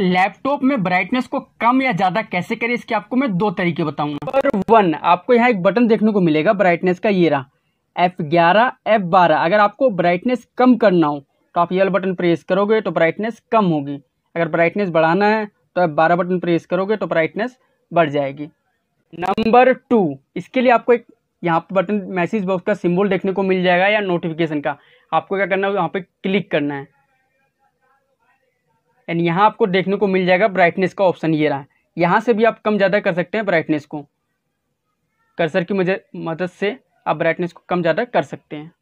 laptop में brightness को कम या ज़्यादा कैसे करें इसके आपको मैं दो तरीके बताऊंगा नंबर वन आपको यहाँ एक बटन देखने को मिलेगा ब्राइटनेस का ये रहा एफ ग्यारह एफ बारह अगर आपको ब्राइटनेस कम करना हो तो आप ये वाला बटन प्रेस करोगे तो ब्राइटनेस कम होगी अगर ब्राइटनेस बढ़ाना है तो एफ बारह बटन प्रेस करोगे तो ब्राइटनेस बढ़ जाएगी नंबर टू इसके लिए आपको एक यहाँ पर बटन मैसेज बॉक्स का सिम्बल देखने को मिल जाएगा या नोटिफिकेशन का आपको क्या करना है यहाँ पर क्लिक करना है एंड यहाँ आपको देखने को मिल जाएगा ब्राइटनेस का ऑप्शन ये रहा है यहाँ से भी आप कम ज़्यादा कर सकते हैं ब्राइटनेस को कर्सर की मदद से आप ब्राइटनेस को कम ज़्यादा कर सकते हैं